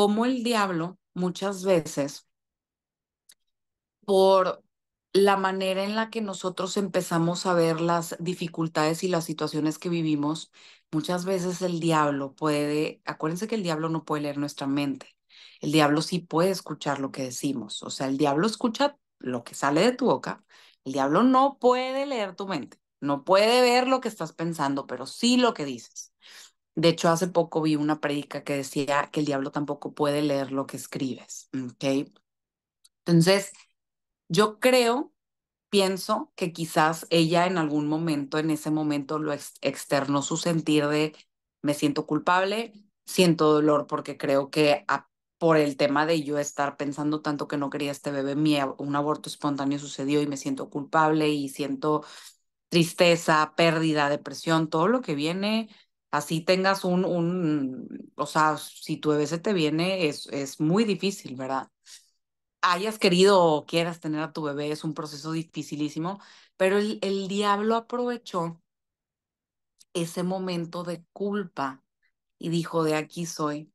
Como el diablo muchas veces, por la manera en la que nosotros empezamos a ver las dificultades y las situaciones que vivimos, muchas veces el diablo puede, acuérdense que el diablo no puede leer nuestra mente, el diablo sí puede escuchar lo que decimos, o sea, el diablo escucha lo que sale de tu boca, el diablo no puede leer tu mente, no puede ver lo que estás pensando, pero sí lo que dices. De hecho, hace poco vi una predica que decía que el diablo tampoco puede leer lo que escribes. ¿okay? Entonces, yo creo, pienso que quizás ella en algún momento, en ese momento, lo externó su sentir de me siento culpable, siento dolor porque creo que ah, por el tema de yo estar pensando tanto que no quería este bebé, mío, un aborto espontáneo sucedió y me siento culpable y siento tristeza, pérdida, depresión, todo lo que viene así tengas un, un, o sea, si tu bebé se te viene, es, es muy difícil, ¿verdad? Hayas querido o quieras tener a tu bebé, es un proceso dificilísimo, pero el, el diablo aprovechó ese momento de culpa y dijo, de aquí soy.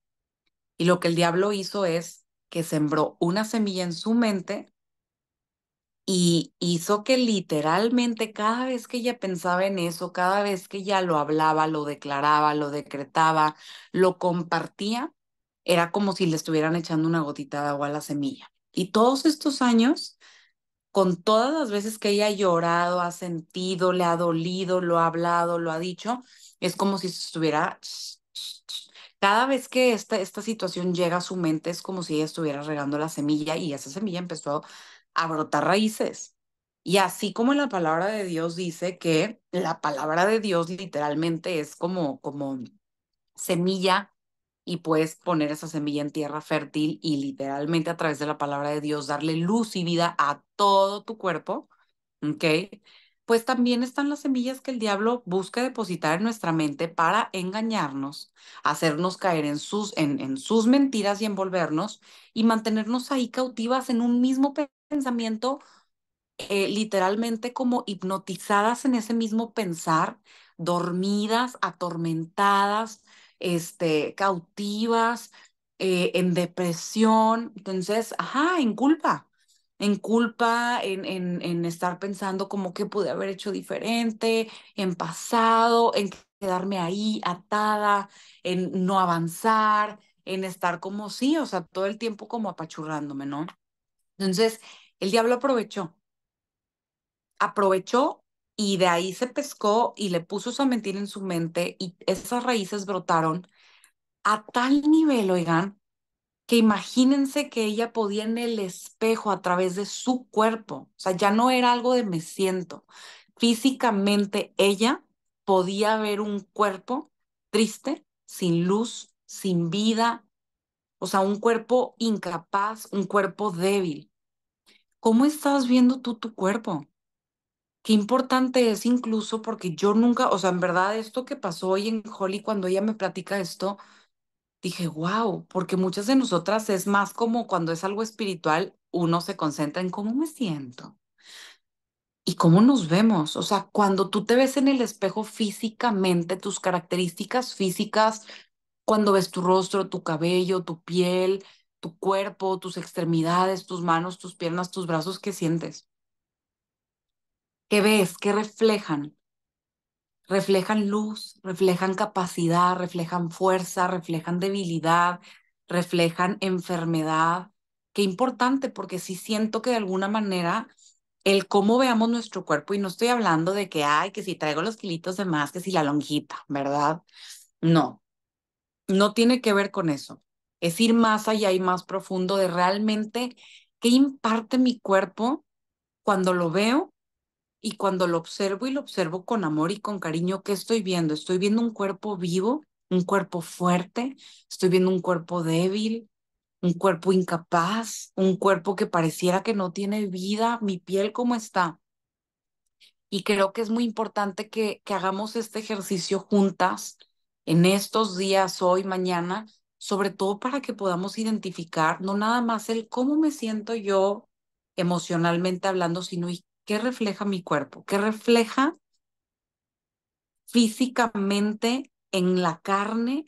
Y lo que el diablo hizo es que sembró una semilla en su mente y hizo que literalmente cada vez que ella pensaba en eso, cada vez que ella lo hablaba, lo declaraba, lo decretaba, lo compartía, era como si le estuvieran echando una gotita de agua a la semilla. Y todos estos años, con todas las veces que ella ha llorado, ha sentido, le ha dolido, lo ha hablado, lo ha dicho, es como si estuviera... Cada vez que esta, situación llega a su mente es como si ella estuviera regando la semilla y esa semilla empezó a brotar raíces. Y así como la palabra de Dios dice que la palabra de Dios literalmente es como, como semilla y puedes poner esa semilla en tierra fértil y literalmente a través de la palabra de Dios darle luz y vida a todo tu cuerpo, ¿ok? Pues también están las semillas que el diablo busca depositar en nuestra mente para engañarnos, hacernos caer en sus, en, en sus mentiras y envolvernos y mantenernos ahí cautivas en un mismo pensamiento eh, literalmente como hipnotizadas en ese mismo pensar, dormidas, atormentadas, este, cautivas, eh, en depresión, entonces, ajá, en culpa, en culpa, en, en, en estar pensando como que pude haber hecho diferente, en pasado, en quedarme ahí atada, en no avanzar, en estar como sí, o sea, todo el tiempo como apachurrándome, ¿no? Entonces, el diablo aprovechó, aprovechó y de ahí se pescó y le puso esa mentira en su mente y esas raíces brotaron a tal nivel, oigan, que imagínense que ella podía en el espejo a través de su cuerpo, o sea, ya no era algo de me siento. Físicamente ella podía ver un cuerpo triste, sin luz, sin vida, o sea, un cuerpo incapaz, un cuerpo débil. ¿Cómo estás viendo tú tu cuerpo? Qué importante es incluso porque yo nunca, o sea, en verdad esto que pasó hoy en Holly cuando ella me platica esto, dije, wow, porque muchas de nosotras es más como cuando es algo espiritual, uno se concentra en cómo me siento y cómo nos vemos. O sea, cuando tú te ves en el espejo físicamente, tus características físicas, cuando ves tu rostro, tu cabello, tu piel, tu cuerpo, tus extremidades, tus manos, tus piernas, tus brazos, ¿qué sientes? ¿Qué ves? ¿Qué reflejan? Reflejan luz, reflejan capacidad, reflejan fuerza, reflejan debilidad, reflejan enfermedad. Qué importante, porque sí siento que de alguna manera el cómo veamos nuestro cuerpo, y no estoy hablando de que, ay, que si traigo los kilitos de más, que si la lonjita, ¿verdad? No, no tiene que ver con eso. Es ir más allá y más profundo de realmente qué imparte mi cuerpo cuando lo veo y cuando lo observo y lo observo con amor y con cariño. ¿Qué estoy viendo? Estoy viendo un cuerpo vivo, un cuerpo fuerte, estoy viendo un cuerpo débil, un cuerpo incapaz, un cuerpo que pareciera que no tiene vida, mi piel cómo está. Y creo que es muy importante que, que hagamos este ejercicio juntas en estos días, hoy, mañana, sobre todo para que podamos identificar no nada más el cómo me siento yo emocionalmente hablando, sino qué refleja mi cuerpo, qué refleja físicamente en la carne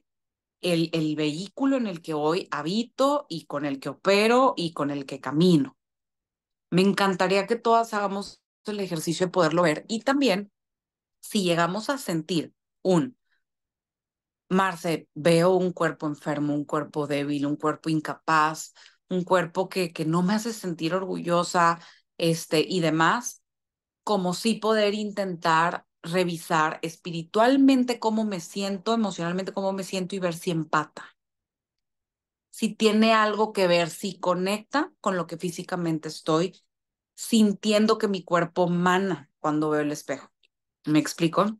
el, el vehículo en el que hoy habito y con el que opero y con el que camino. Me encantaría que todas hagamos el ejercicio de poderlo ver y también si llegamos a sentir un Marce, veo un cuerpo enfermo, un cuerpo débil, un cuerpo incapaz, un cuerpo que, que no me hace sentir orgullosa este, y demás, como si poder intentar revisar espiritualmente cómo me siento, emocionalmente cómo me siento y ver si empata. Si tiene algo que ver, si conecta con lo que físicamente estoy sintiendo que mi cuerpo mana cuando veo el espejo. ¿Me explico?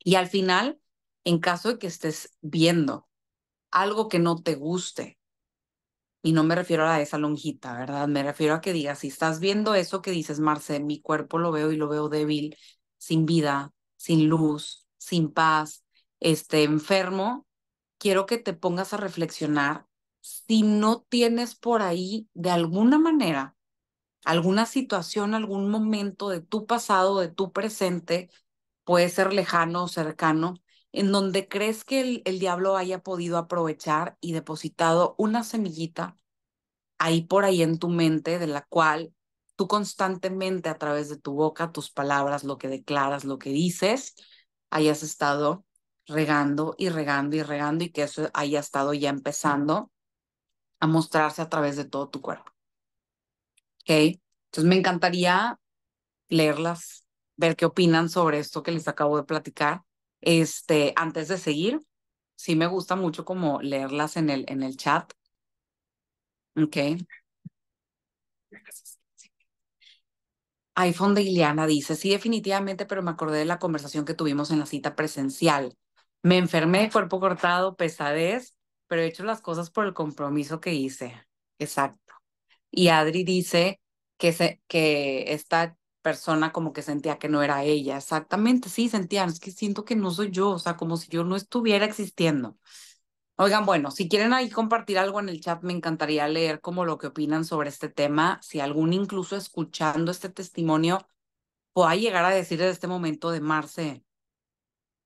Y al final, en caso de que estés viendo algo que no te guste, y no me refiero a esa lonjita, ¿verdad? Me refiero a que digas, si estás viendo eso que dices, Marce, mi cuerpo lo veo y lo veo débil, sin vida, sin luz, sin paz, este, enfermo, quiero que te pongas a reflexionar si no tienes por ahí de alguna manera alguna situación, algún momento de tu pasado, de tu presente, puede ser lejano o cercano, en donde crees que el, diablo haya podido aprovechar y depositado una semillita ahí por ahí en tu mente, de la cual tú constantemente a través de tu boca, tus palabras, lo que declaras, lo que dices, hayas estado regando y regando y regando y que eso haya estado ya empezando a mostrarse a través de todo tu cuerpo. ¿Ok? Entonces me encantaría leerlas, ver qué opinan sobre esto que les acabo de platicar. Este, antes de seguir, sí me gusta mucho como leerlas en el, en el chat. Ok. iPhone de Ileana dice, sí, definitivamente, pero me acordé de la conversación que tuvimos en la cita presencial. Me enfermé, cuerpo cortado, pesadez, pero he hecho las cosas por el compromiso que hice. Exacto. Y Adri dice que, se, que persona como que sentía que no era ella. Exactamente, sí, sentía, es que siento que no soy yo, o sea, como si yo no estuviera existiendo. Oigan, bueno, si quieren ahí compartir algo en el chat, me encantaría leer como lo que opinan sobre este tema. Si algún incluso escuchando este testimonio pueda llegar a decir en este momento de Marce,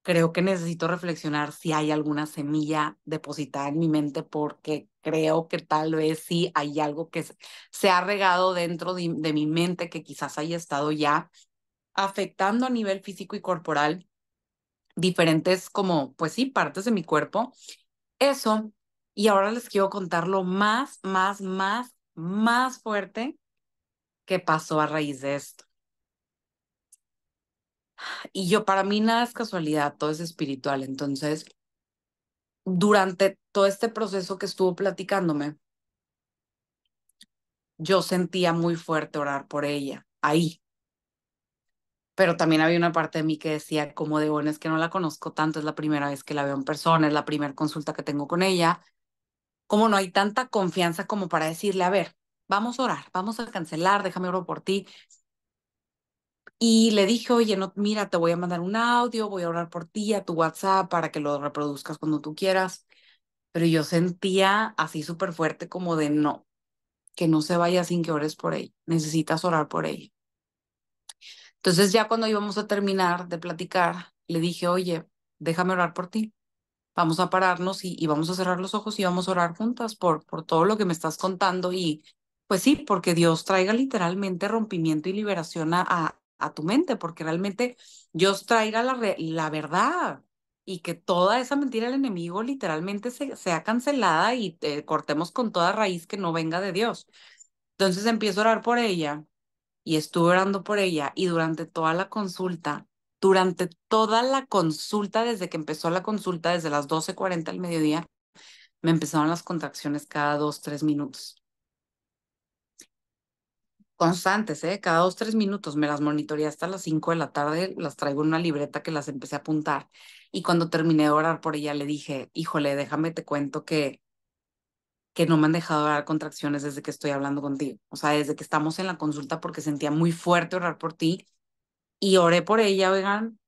creo que necesito reflexionar si hay alguna semilla depositada en mi mente porque creo que tal vez sí hay algo que se ha regado dentro de, mi mente que quizás haya estado ya afectando a nivel físico y corporal diferentes como, pues sí, partes de mi cuerpo. Eso, y ahora les quiero contar lo más, más, más, más fuerte que pasó a raíz de esto. Y yo, para mí nada es casualidad, todo es espiritual. Entonces, durante todo este proceso que estuvo platicándome, yo sentía muy fuerte orar por ella, ahí. Pero también había una parte de mí que decía, como de, bueno, es que no la conozco tanto, es la primera vez que la veo en persona, es la primera consulta que tengo con ella. Como no hay tanta confianza como para decirle, a ver, vamos a orar, vamos a cancelar, déjame orar por ti. Y le dije, oye, no, mira, te voy a mandar un audio, voy a orar por ti a tu WhatsApp para que lo reproduzcas cuando tú quieras. Pero yo sentía así súper fuerte como de no, que no se vaya sin que ores por ella. Necesitas orar por ella. Entonces ya cuando íbamos a terminar de platicar, le dije, oye, déjame orar por ti. Vamos a pararnos y, y vamos a cerrar los ojos y vamos a orar juntas por, por todo lo que me estás contando y pues sí, porque Dios traiga literalmente rompimiento y liberación a, a tu mente, porque realmente Dios traiga la, verdad y que toda esa mentira del enemigo literalmente sea cancelada y eh, cortemos con toda raíz que no venga de Dios. Entonces empiezo a orar por ella y estuve orando por ella y durante toda la consulta, durante toda la consulta, desde que empezó la consulta, desde las 12.40 al mediodía, me empezaron las contracciones cada dos, tres minutos constantes, ¿eh? cada dos, tres minutos me las monitoreé hasta las cinco de la tarde, las traigo en una libreta que las empecé a apuntar. Y cuando terminé de orar por ella, le dije, híjole, déjame te cuento que, que no me han dejado orar contracciones desde que estoy hablando contigo. O sea, desde que estamos en la consulta porque sentía muy fuerte orar por ti. Y oré por ella, oigan,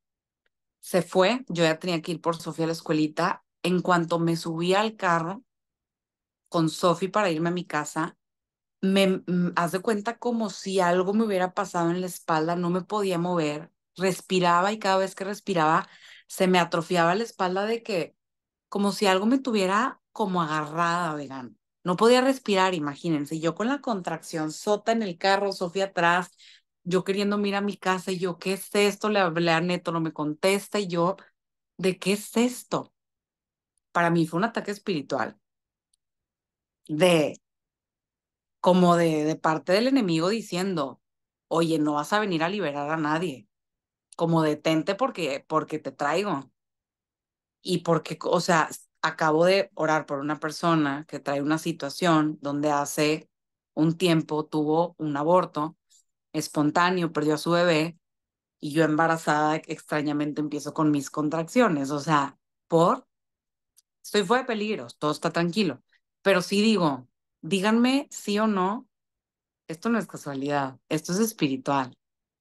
se fue, yo ya tenía que ir por Sofía a la escuelita. En cuanto me subí al carro con Sofi para irme a mi casa, me mm, hace cuenta como si algo me hubiera pasado en la espalda, no me podía mover, respiraba y cada vez que respiraba se me atrofiaba la espalda de que como si algo me tuviera como agarrada, vegan. No podía respirar, imagínense, yo con la contracción sota en el carro, Sofía atrás, yo queriendo mirar a mi casa y yo, ¿qué es esto? Le hablé a Neto, no me contesta y yo, ¿de qué es esto? Para mí fue un ataque espiritual de como de, parte del enemigo diciendo, oye, no vas a venir a liberar a nadie, como detente porque, porque te traigo. Y porque, o sea, acabo de orar por una persona que trae una situación donde hace un tiempo tuvo un aborto espontáneo, perdió a su bebé y yo embarazada extrañamente empiezo con mis contracciones. O sea, por, estoy fuera de peligro, todo está tranquilo. Pero sí digo, díganme sí o no, esto no es casualidad, esto es espiritual.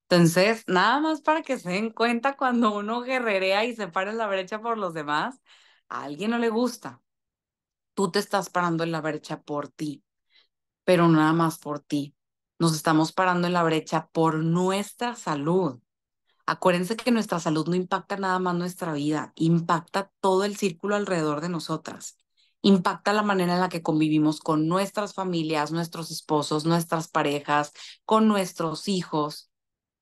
Entonces, nada más para que se den cuenta cuando uno guerrerea y se para en la brecha por los demás, a alguien no le gusta. Tú te estás parando en la brecha por ti, pero nada más por ti. Nos estamos parando en la brecha por nuestra salud. Acuérdense que nuestra salud no impacta nada más nuestra vida, impacta todo el círculo alrededor de nosotras impacta la manera en la que convivimos con nuestras familias, nuestros esposos, nuestras parejas, con nuestros hijos.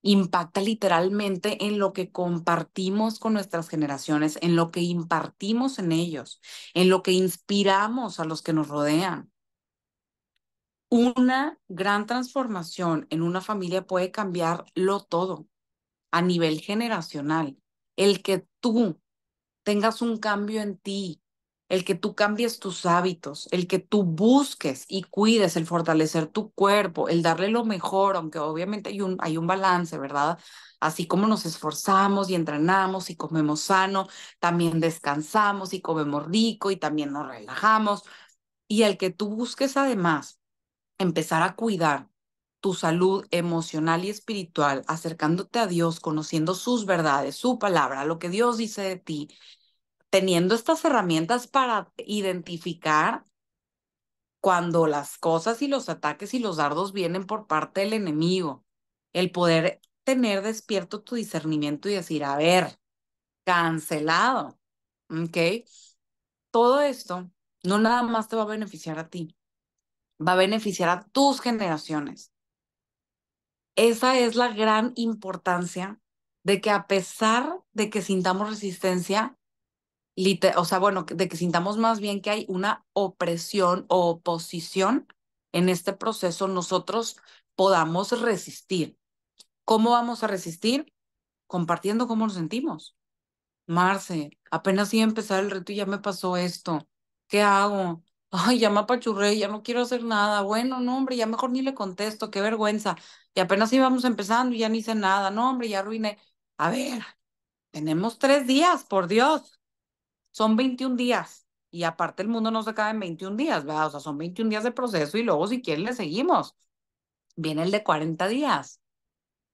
Impacta literalmente en lo que compartimos con nuestras generaciones, en lo que impartimos en ellos, en lo que inspiramos a los que nos rodean. Una gran transformación en una familia puede cambiarlo todo a nivel generacional. El que tú tengas un cambio en ti, el que tú cambies tus hábitos, el que tú busques y cuides, el fortalecer tu cuerpo, el darle lo mejor, aunque obviamente hay un, hay un balance, ¿verdad? Así como nos esforzamos y entrenamos y comemos sano, también descansamos y comemos rico y también nos relajamos. Y el que tú busques además empezar a cuidar tu salud emocional y espiritual, acercándote a Dios, conociendo sus verdades, su palabra, lo que Dios dice de ti, teniendo estas herramientas para identificar cuando las cosas y los ataques y los dardos vienen por parte del enemigo, el poder tener despierto tu discernimiento y decir, a ver, cancelado, ¿ok? Todo esto no nada más te va a beneficiar a ti, va a beneficiar a tus generaciones. Esa es la gran importancia de que a pesar de que sintamos resistencia, o sea, bueno, de que sintamos más bien que hay una opresión o oposición en este proceso, nosotros podamos resistir. ¿Cómo vamos a resistir? Compartiendo cómo nos sentimos. Marce, apenas iba a empezar el reto y ya me pasó esto. ¿Qué hago? Ay, ya me apachurré, ya no quiero hacer nada. Bueno, no, hombre, ya mejor ni le contesto, qué vergüenza. Y apenas íbamos empezando y ya ni hice nada. No, hombre, ya arruiné. A ver, tenemos tres días, por Dios son 21 días. Y aparte el mundo no se acaba en 21 días, ¿verdad? O sea, son 21 días de proceso y luego si quieren le seguimos. Viene el de 40 días.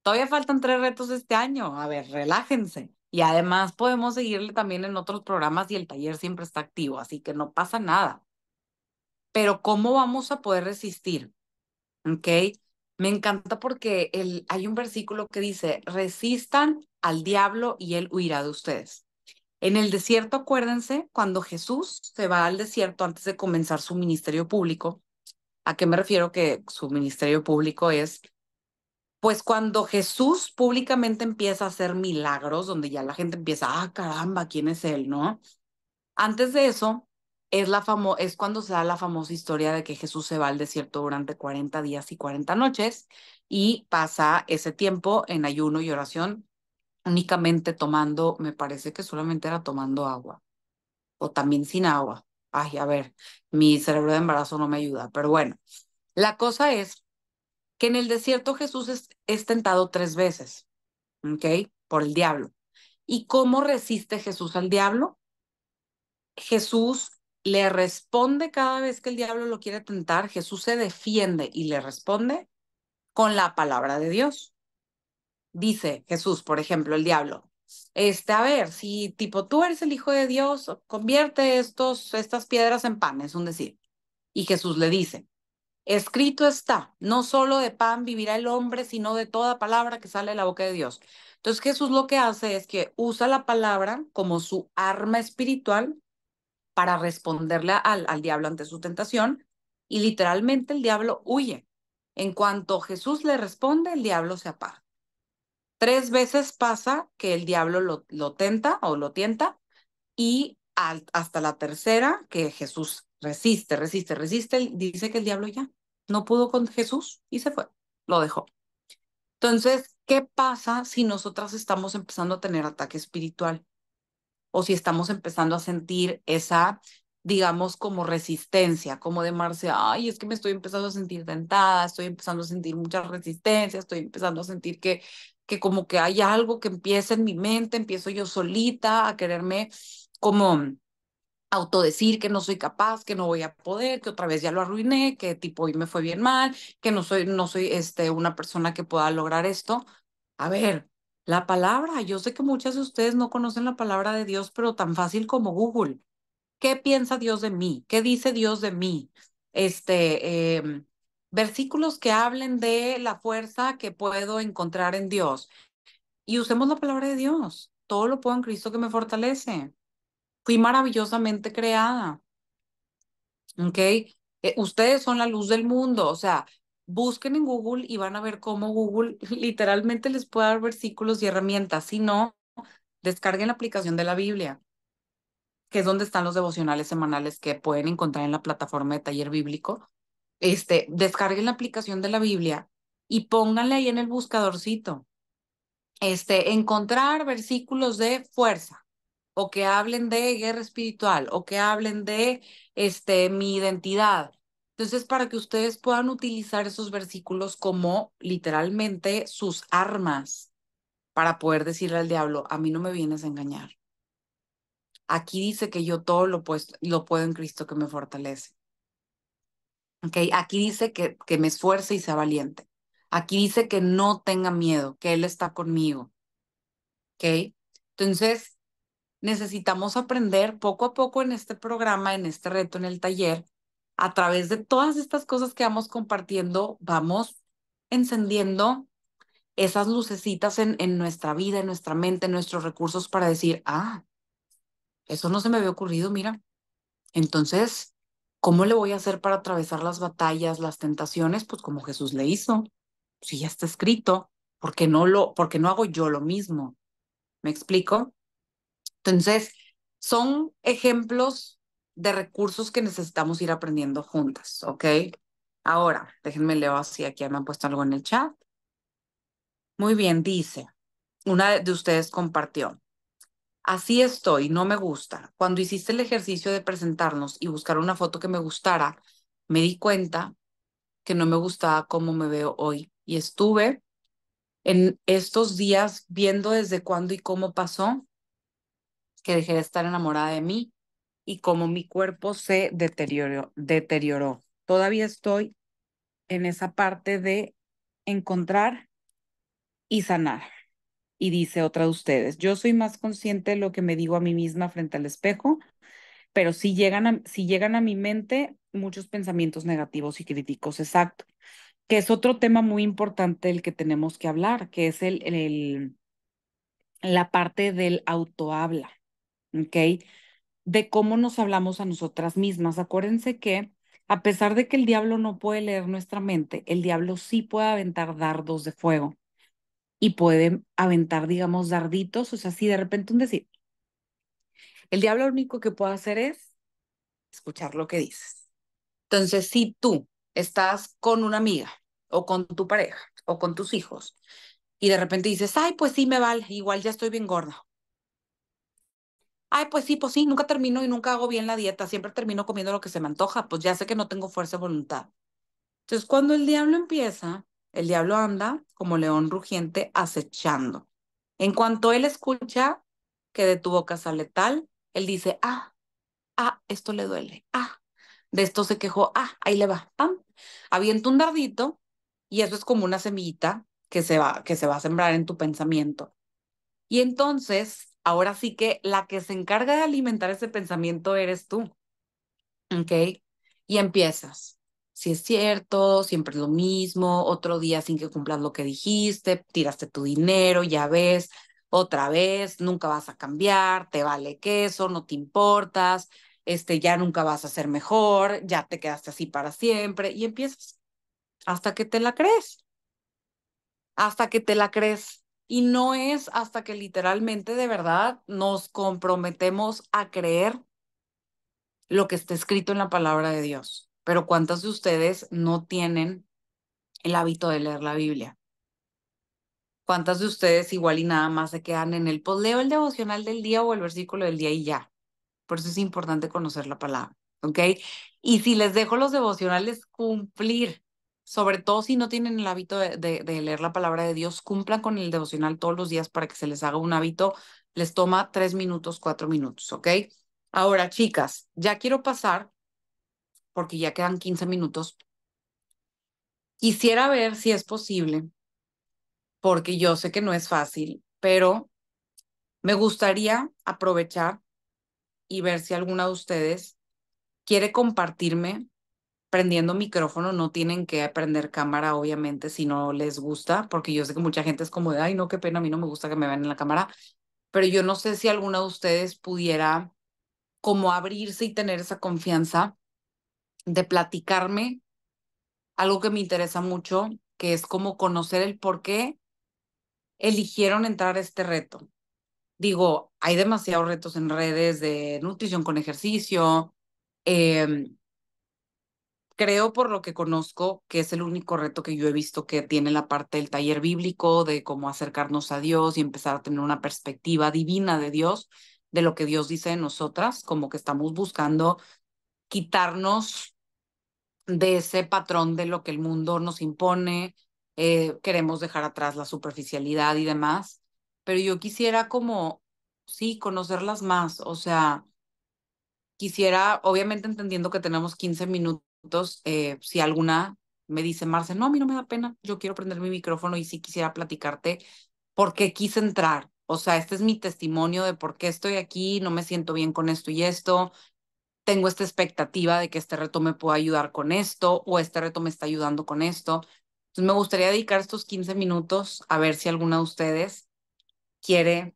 Todavía faltan tres retos este año. A ver, relájense. Y además podemos seguirle también en otros programas y el taller siempre está activo, así que no pasa nada. Pero ¿cómo vamos a poder resistir? ¿Ok? Me encanta porque el, hay un versículo que dice, resistan al diablo y él huirá de ustedes. En el desierto, acuérdense, cuando Jesús se va al desierto antes de comenzar su ministerio público, ¿a qué me refiero que su ministerio público es? Pues cuando Jesús públicamente empieza a hacer milagros, donde ya la gente empieza, ah, caramba, ¿quién es él? ¿No? Antes de eso, es, la es cuando se da la famosa historia de que Jesús se va al desierto durante 40 días y 40 noches y pasa ese tiempo en ayuno y oración únicamente tomando, me parece que solamente era tomando agua, o también sin agua. Ay, a ver, mi cerebro de embarazo no me ayuda, pero bueno, la cosa es que en el desierto Jesús es, tentado tres veces, ¿ok? Por el diablo. ¿Y cómo resiste Jesús al diablo? Jesús le responde cada vez que el diablo lo quiere tentar, Jesús se defiende y le responde con la palabra de Dios dice Jesús, por ejemplo, el diablo, este, a ver, si tipo tú eres el hijo de Dios, convierte estos, estas piedras en pan, es un decir. Y Jesús le dice, escrito está, no solo de pan vivirá el hombre, sino de toda palabra que sale de la boca de Dios. Entonces Jesús lo que hace es que usa la palabra como su arma espiritual para responderle al, al diablo ante su tentación y literalmente el diablo huye. En cuanto Jesús le responde, el diablo se aparta. Tres veces pasa que el diablo lo, tenta o lo tienta y hasta la tercera que Jesús resiste, resiste, resiste, dice que el diablo ya no pudo con Jesús y se fue, lo dejó. Entonces, ¿qué pasa si nosotras estamos empezando a tener ataque espiritual? O si estamos empezando a sentir esa, digamos, como resistencia, como de Marcia, ay, es que me estoy empezando a sentir tentada, estoy empezando a sentir mucha resistencia, estoy empezando a sentir que que como que hay algo que empieza en mi mente, empiezo yo solita a quererme como autodecir que no soy capaz, que no voy a poder, que otra vez ya lo arruiné, que tipo hoy me fue bien mal, que no soy no soy este una persona que pueda lograr esto. A ver, la palabra, yo sé que muchas de ustedes no conocen la palabra de Dios, pero tan fácil como Google. ¿Qué piensa Dios de mí? ¿Qué dice Dios de mí? Este, em, versículos que hablen de la fuerza que puedo encontrar en Dios. Y usemos la palabra de Dios. Todo lo puedo en Cristo que me fortalece. Fui maravillosamente creada. ¿Ok? Eh, ustedes son la luz del mundo. O sea, busquen en Google y van a ver cómo Google literalmente les puede dar versículos y herramientas. Si no, descarguen la aplicación de la Biblia, que es donde están los devocionales semanales que pueden encontrar en la plataforma de taller bíblico este, descarguen la aplicación de la Biblia y pónganle ahí en el buscadorcito, este, encontrar versículos de fuerza o que hablen de guerra espiritual o que hablen de este, mi identidad. Entonces, para que ustedes puedan utilizar esos versículos como literalmente sus armas para poder decirle al diablo, a mí no me vienes a engañar. Aquí dice que yo todo lo, pues, lo puedo en Cristo que me fortalece aquí dice que, que me esfuerce y sea valiente. Aquí dice que no tenga miedo, que Él está conmigo. Okay, Entonces, necesitamos aprender poco a poco en este programa, en este reto, en el taller, a través de todas estas cosas que vamos compartiendo, vamos encendiendo esas lucecitas en, en nuestra vida, en nuestra mente, en nuestros recursos para decir, ah, eso no se me había ocurrido, mira. Entonces, ¿Cómo le voy a hacer para atravesar las batallas, las tentaciones? Pues como Jesús le hizo. Si pues, ya está escrito, porque no lo, no hago yo lo mismo. ¿Me explico? Entonces, son ejemplos de recursos que necesitamos ir aprendiendo juntas, ¿ok? Ahora, déjenme leer así, aquí me han puesto algo en el chat. Muy bien, dice, una de ustedes compartió, así estoy, no me gusta. Cuando hiciste el ejercicio de presentarnos y buscar una foto que me gustara, me di cuenta que no me gustaba cómo me veo hoy. Y estuve en estos días viendo desde cuándo y cómo pasó que dejé de estar enamorada de mí y cómo mi cuerpo se deterioró. deterioró. Todavía estoy en esa parte de encontrar y sanar. Y dice otra de ustedes, yo soy más consciente de lo que me digo a mí misma frente al espejo, pero si llegan a, si llegan a mi mente muchos pensamientos negativos y críticos, exacto, que es otro tema muy importante el que tenemos que hablar, que es el, el la parte del autohabla, ¿ok? De cómo nos hablamos a nosotras mismas. Acuérdense que a pesar de que el diablo no puede leer nuestra mente, el diablo sí puede aventar dardos de fuego y pueden aventar, digamos, darditos, o sea, si de repente un decir, el diablo lo único que puede hacer es escuchar lo que dices. Entonces, si tú estás con una amiga o con tu pareja o con tus hijos y de repente dices, ay, pues sí, me vale, igual ya estoy bien gordo Ay, pues sí, pues sí, nunca termino y nunca hago bien la dieta, siempre termino comiendo lo que se me antoja, pues ya sé que no tengo fuerza de voluntad. Entonces, cuando el diablo empieza el diablo anda como león rugiente acechando. En cuanto él escucha que de tu boca sale tal, él dice, ah, ah, esto le duele, ah, de esto se quejó, ah, ahí le va, pam, avienta un dardito y eso es como una semillita que se va, que se va a sembrar en tu pensamiento. Y entonces, ahora sí que la que se encarga de alimentar ese pensamiento eres tú. ¿Ok? Y empiezas si es cierto, siempre es lo mismo, otro día sin que cumplas lo que dijiste, tiraste tu dinero, ya ves, otra vez, nunca vas a cambiar, te vale queso, no te importas, este, ya nunca vas a ser mejor, ya te quedaste así para siempre y empiezas hasta que te la crees, hasta que te la crees. Y no es hasta que literalmente de verdad nos comprometemos a creer lo que está escrito en la palabra de Dios pero ¿cuántas de ustedes no tienen el hábito de leer la Biblia? ¿Cuántas de ustedes igual y nada más se quedan en el, pues leo el devocional del día o el versículo del día y ya? Por eso es importante conocer la palabra, ¿ok? Y si les dejo los devocionales, cumplir, sobre todo si no tienen el hábito de, de leer la palabra de Dios, cumplan con el devocional todos los días para que se les haga un hábito. Les toma tres minutos, cuatro minutos, ¿ok? Ahora, chicas, ya quiero pasar porque ya quedan 15 minutos. Quisiera ver si es posible, porque yo sé que no es fácil, pero me gustaría aprovechar y ver si alguna de ustedes quiere compartirme prendiendo micrófono. No tienen que prender cámara, obviamente, si no les gusta, porque yo sé que mucha gente es como de, ay, no, qué pena, a mí no me gusta que me vean en la cámara. Pero yo no sé si alguna de ustedes pudiera como abrirse y tener esa confianza de platicarme algo que me interesa mucho, que es como conocer el por qué eligieron entrar a este reto. Digo, hay demasiados retos en redes de nutrición con ejercicio. Em, creo por lo que conozco que es el único reto que yo he visto que tiene la parte del taller bíblico, de cómo acercarnos a Dios y empezar a tener una perspectiva divina de Dios, de lo que Dios dice de nosotras, como que estamos buscando quitarnos de ese patrón de lo que el mundo nos impone, eh, queremos dejar atrás la superficialidad y demás, pero yo quisiera como, sí, conocerlas más, o sea, quisiera, obviamente entendiendo que tenemos 15 minutos, eh, si alguna me dice, Marce, no, a mí no me da pena, yo quiero prender mi micrófono y sí quisiera platicarte porque quise entrar. O sea, este es mi testimonio de por qué estoy aquí, no me siento bien con esto y esto, tengo esta expectativa de que este reto me pueda ayudar con esto o este reto me está ayudando con esto. Entonces me gustaría dedicar estos 15 minutos a ver si alguna de ustedes quiere,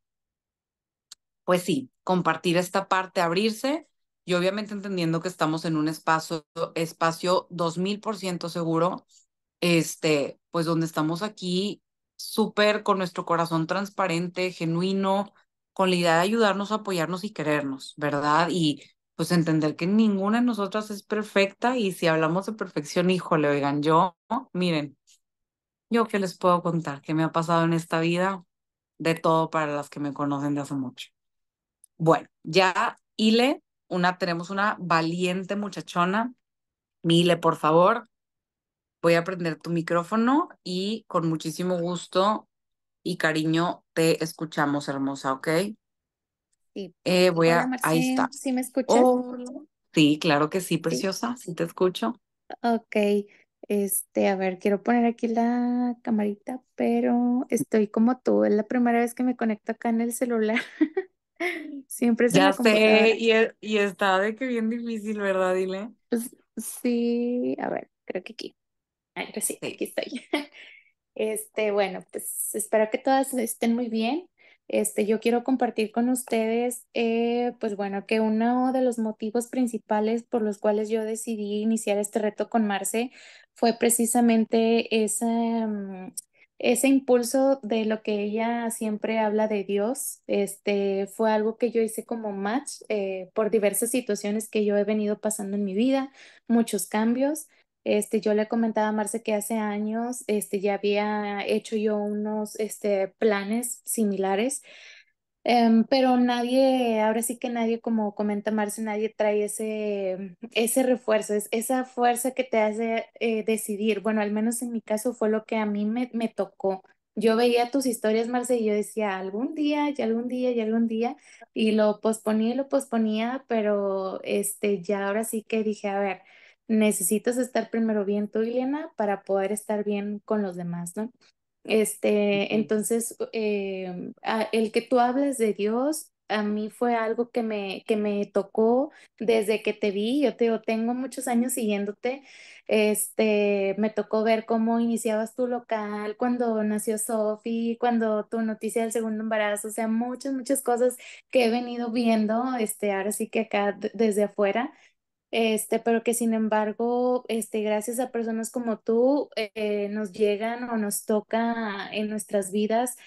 pues sí, compartir esta parte, abrirse y obviamente entendiendo que estamos en un espacio, espacio 2000% seguro, este, pues donde estamos aquí súper con nuestro corazón transparente, genuino, con la idea de ayudarnos, apoyarnos y querernos, ¿verdad? Y pues entender que ninguna de nosotras es perfecta y si hablamos de perfección, híjole, oigan, yo, miren, yo qué les puedo contar, qué me ha pasado en esta vida, de todo para las que me conocen de hace mucho. Bueno, ya Ile, una, tenemos una valiente muchachona. Mile, por favor, voy a prender tu micrófono y con muchísimo gusto y cariño te escuchamos, hermosa, ¿ok? Eh, pues, voy a, ahí está. ¿Sí me escuchas? Oh, sí, claro que sí, preciosa, sí. te escucho. Ok, este, a ver, quiero poner aquí la camarita, pero estoy como tú, es la primera vez que me conecto acá en el celular. Siempre se Ya sé, y, está de que bien difícil, ¿verdad? Dile. Pues, sí, a ver, creo que aquí. Ay, pues aquí estoy. Este, bueno, pues espero que todas estén muy bien. Este, yo quiero compartir con ustedes, eh, pues bueno, que uno de los motivos principales por los cuales yo decidí iniciar este reto con Marce fue precisamente mm, ese impulso de lo que ella siempre habla de Dios, este, fue algo que yo hice como match eh, por diversas situaciones que yo he venido pasando en mi vida, muchos cambios. Este, yo le comentaba a Marce que hace años este, ya había hecho yo unos este, planes similares, em, pero nadie, ahora sí que nadie, como comenta Marce, nadie trae ese, ese refuerzo, esa fuerza que te hace eh, decidir. Bueno, al menos en mi caso fue lo que a mí me, tocó. Yo veía tus historias, Marce, y yo decía, algún día, y algún día, y algún día, y lo posponía y lo posponía, pero este, ya ahora sí que dije, a ver, necesitas estar primero bien tú, Elena, para poder estar bien con los demás, ¿no? Este, entonces, eh, el que tú hables de Dios, a mí fue algo que me, que me tocó desde que te vi. Yo te tengo muchos años siguiéndote. Este, me tocó ver cómo iniciabas tu local, cuando nació Sofi, cuando tu noticia del segundo embarazo, o sea, muchas, muchas cosas que he venido viendo, este, ahora sí que acá desde afuera. Este, pero que sin embargo, este, gracias a personas como tú, eh, nos llegan o nos toca en nuestras vidas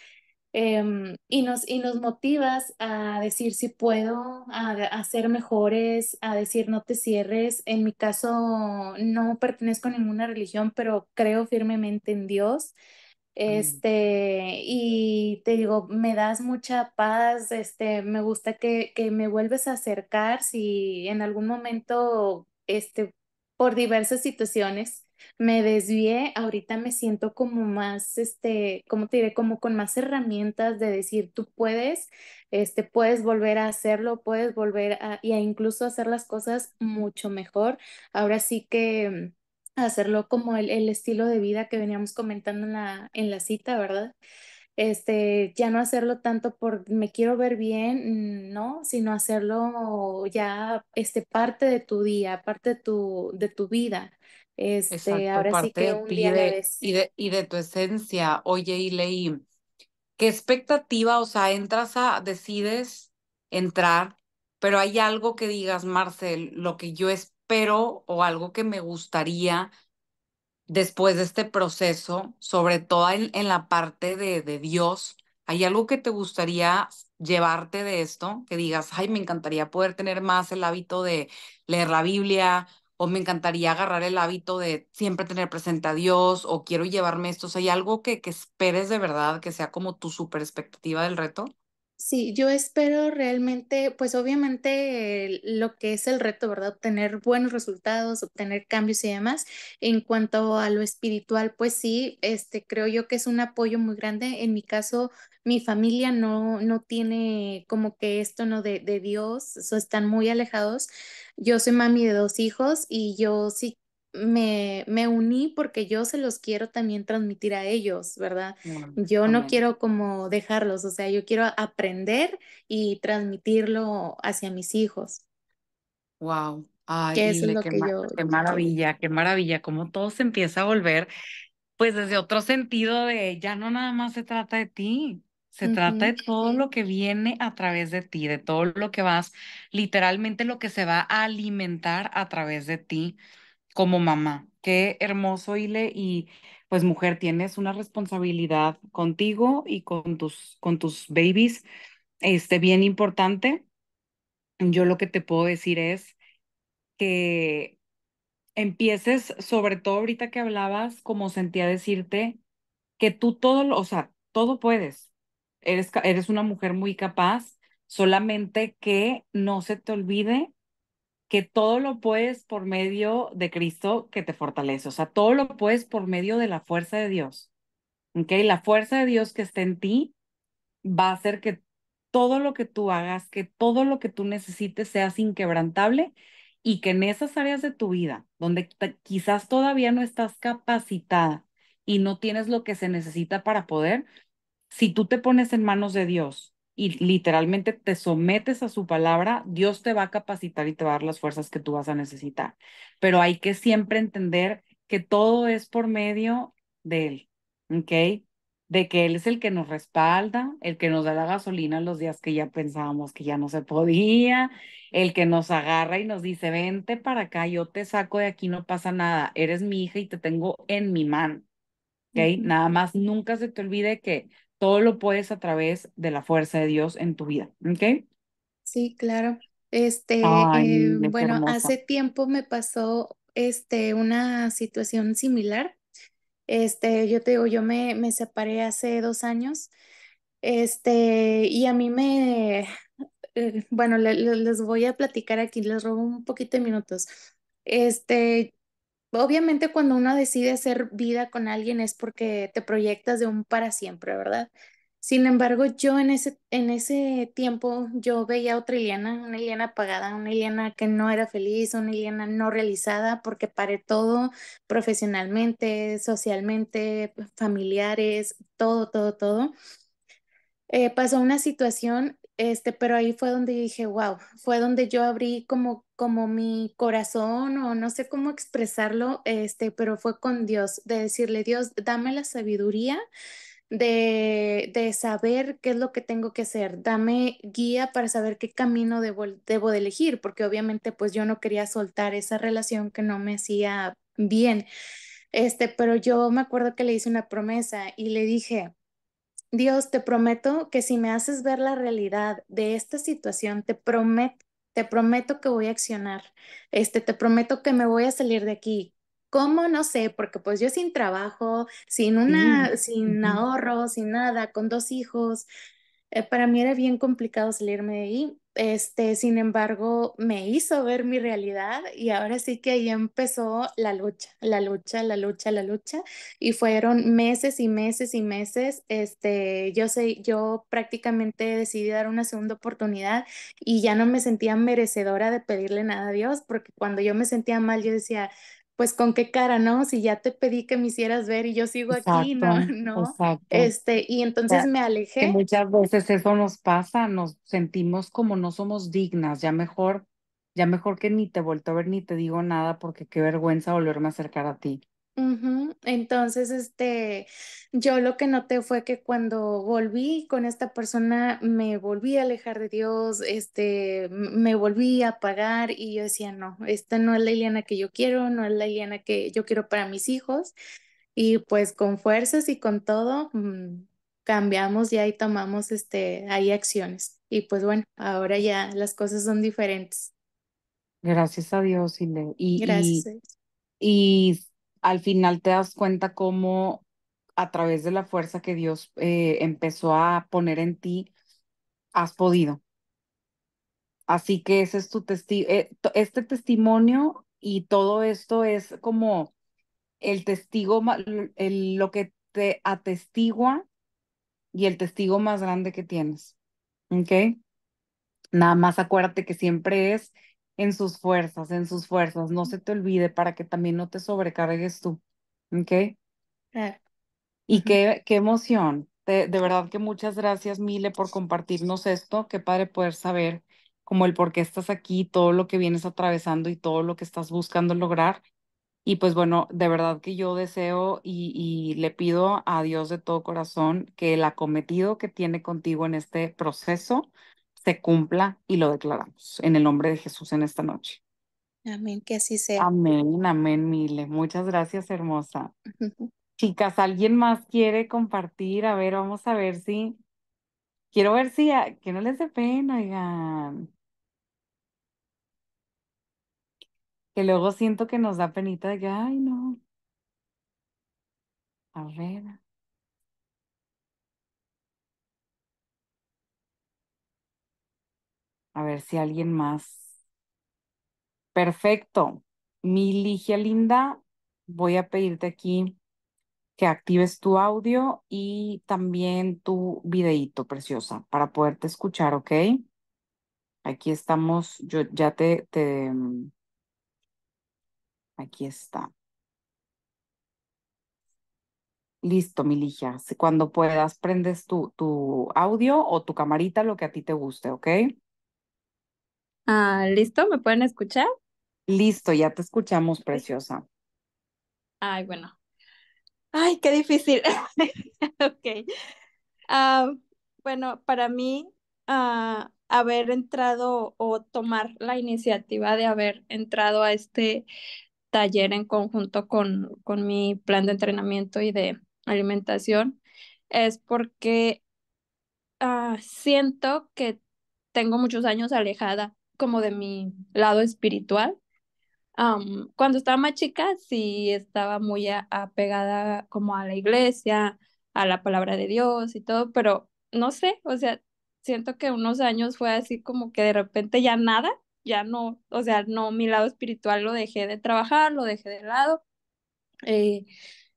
em, y, nos, y nos motivas a decir si puedo, a, a, ser mejores, a decir no te cierres. En mi caso, no pertenezco a ninguna religión, pero creo firmemente en Dios. Mm. Este, y te digo, me das mucha paz, este, me gusta que, me vuelves a acercar si en algún momento, este, por diversas situaciones me desvié, ahorita me siento como más, este, como te diré? Como con más herramientas de decir, tú puedes, este, puedes volver a hacerlo, puedes volver a, y a incluso hacer las cosas mucho mejor. Ahora sí que hacerlo como el, estilo de vida que veníamos comentando en la, en la cita, ¿verdad? Este, ya no hacerlo tanto por me quiero ver bien, no, sino hacerlo ya este, parte de tu día, parte de tu, de tu vida. Este, ahora sí que Y de, y de tu esencia. Oye, y leí, ¿qué expectativa? O sea, entras a, decides entrar, pero hay algo que digas, Marcel, lo que yo espero pero o algo que me gustaría después de este proceso, sobre todo en, la parte de, de, Dios, ¿hay algo que te gustaría llevarte de esto? Que digas, ay, me encantaría poder tener más el hábito de leer la Biblia o me encantaría agarrar el hábito de siempre tener presente a Dios o quiero llevarme esto. ¿Hay algo que, que esperes de verdad que sea como tu super expectativa del reto? Sí, yo espero realmente, pues obviamente lo que es el reto, ¿verdad? Obtener buenos resultados, obtener cambios y demás. En cuanto a lo espiritual, pues sí, este, creo yo que es un apoyo muy grande. En mi caso, mi familia no, no tiene como que esto no de, de Dios, so están muy alejados. Yo soy mami de dos hijos y yo sí me, me, uní porque yo se los quiero también transmitir a ellos, ¿verdad? yo no quiero como dejarlos, o sea, yo quiero aprender y transmitirlo hacia mis hijos. Wow. qué, maravilla, qué maravilla, Como todo se empieza a volver, pues desde otro sentido de ya no nada más se trata de ti, se trata de todo lo que viene a través de ti, de todo lo que vas, literalmente lo que se va a alimentar a través de ti como mamá. Qué hermoso, Ile, y pues mujer, tienes una responsabilidad contigo y con tus, con tus babies, este, bien importante. Yo lo que te puedo decir es que empieces, sobre todo ahorita que hablabas, como sentía decirte, que tú todo, o sea, todo puedes. Eres, eres una mujer muy capaz, solamente que no se te olvide que todo lo puedes por medio de Cristo que te fortalece, o sea, todo lo puedes por medio de la fuerza de Dios. ¿Ok? La fuerza de Dios que está en ti va a hacer que todo lo que tú hagas, que todo lo que tú necesites seas inquebrantable y que en esas áreas de tu vida donde quizás todavía no estás capacitada y no tienes lo que se necesita para poder, si tú te pones en manos de Dios y literalmente te sometes a su palabra, Dios te va a capacitar y te va a dar las fuerzas que tú vas a necesitar. Pero hay que siempre entender que todo es por medio de Él, ¿ok? De que Él es el que nos respalda, el que nos da la gasolina los días que ya pensábamos que ya no se podía, el que nos agarra y nos dice, vente para acá, yo te saco de aquí, no pasa nada, eres mi hija y te tengo en mi mano. ¿ok? Nada más nunca se te olvide que todo lo puedes a través de la fuerza de Dios en tu vida, ¿ok? Sí, claro. Este, em, bueno, hace tiempo me pasó este, una situación similar. Este, yo te digo, yo me, me separé hace dos años. Este, y a mí me, eh, bueno, les voy a platicar aquí, les robo un poquito de minutos. Este, Obviamente cuando uno decide hacer vida con alguien es porque te proyectas de un para siempre, ¿verdad? Sin embargo, yo en ese, en ese tiempo yo veía otra Iliana, una Iliana apagada, una Iliana que no era feliz, una Iliana no realizada porque paré todo profesionalmente, socialmente, familiares, todo, todo, todo. Eh, pasó una situación este, pero ahí fue donde dije, wow, fue donde yo abrí como, como mi corazón o no sé cómo expresarlo, este, pero fue con Dios, de decirle, Dios, dame la sabiduría de, saber qué es lo que tengo que hacer, dame guía para saber qué camino debo, debo de elegir, porque obviamente pues yo no quería soltar esa relación que no me hacía bien. Este, pero yo me acuerdo que le hice una promesa y le dije, Dios, te prometo que si me haces ver la realidad de esta situación, te prometo, te prometo que voy a accionar, este, te prometo que me voy a salir de aquí. ¿Cómo? No sé, porque pues yo sin trabajo, sin una, sin ahorro, sin nada, con dos hijos, eh, para mí era bien complicado salirme de ahí este, sin embargo, me hizo ver mi realidad y ahora sí que ahí empezó la lucha, la lucha, la lucha, la lucha y fueron meses y meses y meses. Este, yo sé, yo prácticamente decidí dar una segunda oportunidad y ya no me sentía merecedora de pedirle nada a Dios porque cuando yo me sentía mal yo decía, pues con qué cara, ¿no? Si ya te pedí que me hicieras ver y yo sigo aquí, ¿no? ¿no? Exacto. Este, y entonces me alejé. muchas veces eso nos pasa, nos sentimos como no somos dignas, ya mejor, ya mejor que ni te vuelto a ver ni te digo nada porque qué vergüenza volverme a acercar a ti. Entonces, este, yo lo que noté fue que cuando volví con esta persona, me volví a alejar de Dios, este, me volví a pagar y yo decía, no, esta no es la Eliana que yo quiero, no es la Eliana que yo quiero para mis hijos. Y pues con fuerzas y con todo, mm, cambiamos y ahí tomamos, este, acciones. Y pues bueno, ahora ya las cosas son diferentes. Gracias a Dios, Gracias. y, y al final te das cuenta cómo a través de la fuerza que Dios eh, empezó a poner en ti, has podido. Así que ese es tu testigo, eh, este testimonio y todo esto es como el testigo, lo que te atestigua y el testigo más grande que tienes. ¿Ok? Nada más acuérdate que siempre es en sus fuerzas, en sus fuerzas, no se te olvide para que también no te sobrecargues tú, ¿ok? Y qué, qué emoción, de, verdad que muchas gracias, Mile, por compartirnos esto. Qué padre poder saber como el por qué estás aquí, todo lo que vienes atravesando y todo lo que estás buscando lograr. Y pues bueno, de verdad que yo deseo y, y le pido a Dios de todo corazón que el acometido que tiene contigo en este proceso se cumpla y lo declaramos en el nombre de Jesús en esta noche. Amén, que así sea. Amén, amén, Mile. Muchas gracias, hermosa. Chicas, ¿alguien más quiere compartir? A ver, vamos a ver si... Quiero ver si... Ah, que no les dé pena, oigan. Que luego siento que nos da penita de que, ay, no. A ver. A ver si alguien más. Perfecto. Mi Ligia Linda, voy a pedirte aquí que actives tu audio y también tu videíto, preciosa, para poderte escuchar, ¿ok? Aquí estamos, yo ya te, te... Mm, aquí está. Listo, mi Ligia. Cuando puedas, prendes tu, tu audio o tu camarita, lo que a ti te guste, ¿ok? Ah, ¿listo? ¿Me pueden escuchar? Listo, ya te escuchamos, preciosa. Ay, bueno. Ay, qué difícil. ok. Ah, bueno, para mí, ah, haber entrado o tomar la iniciativa de haber entrado a este taller en conjunto con, con mi plan de entrenamiento y de alimentación es porque ah, siento que tengo muchos años alejada como de mi lado espiritual. cuando estaba más chica, sí estaba muy apegada como a la iglesia, a la palabra de Dios y todo, pero no sé, o sea, siento que unos años fue así como que de repente ya nada, ya no, o sea, no, mi lado espiritual lo dejé de trabajar, lo dejé de lado. Eh,